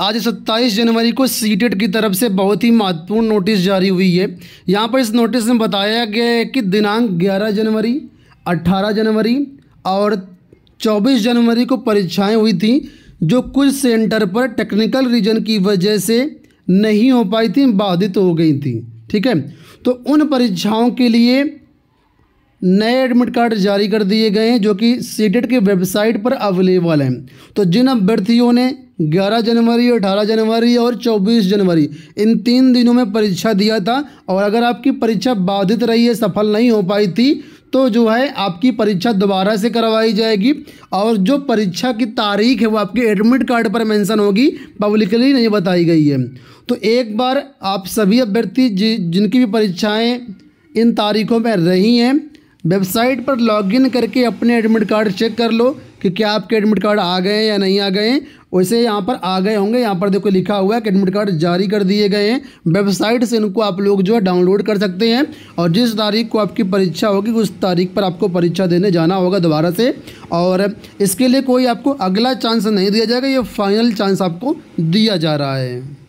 आज 27 जनवरी को सीटेट की तरफ से बहुत ही महत्वपूर्ण नोटिस जारी हुई है यहाँ पर इस नोटिस में बताया गया है कि दिनांक 11 जनवरी 18 जनवरी और 24 जनवरी को परीक्षाएं हुई थी जो कुछ सेंटर पर टेक्निकल रीजन की वजह से नहीं हो पाई थी बाधित हो गई थी ठीक है तो उन परीक्षाओं के लिए नए एडमिट कार्ड जारी कर दिए गए हैं जो कि सीटेट की वेबसाइट पर अवेलेबल हैं तो जिन अभ्यर्थियों ने 11 जनवरी 18 जनवरी और 24 जनवरी इन तीन दिनों में परीक्षा दिया था और अगर आपकी परीक्षा बाधित रही है सफल नहीं हो पाई थी तो जो है आपकी परीक्षा दोबारा से करवाई जाएगी और जो परीक्षा की तारीख है वो आपके एडमिट कार्ड पर मेंशन होगी पब्लिकली नहीं बताई गई है तो एक बार आप सभी अभ्यर्थी जिनकी भी परीक्षाएं इन तारीखों में रही हैं वेबसाइट पर लॉगिन करके अपने एडमिट कार्ड चेक कर लो कि क्या आपके एडमिट कार्ड आ गए या नहीं आ गए वैसे यहाँ पर आ गए होंगे यहाँ पर देखो लिखा हुआ है कि एडमिट कार्ड जारी कर दिए गए हैं वेबसाइट से इनको आप लोग जो है डाउनलोड कर सकते हैं और जिस तारीख को आपकी परीक्षा होगी उस तारीख पर आपको परीक्षा देने जाना होगा दोबारा से और इसके लिए कोई आपको अगला चांस नहीं दिया जाएगा ये फाइनल चांस आपको दिया जा रहा है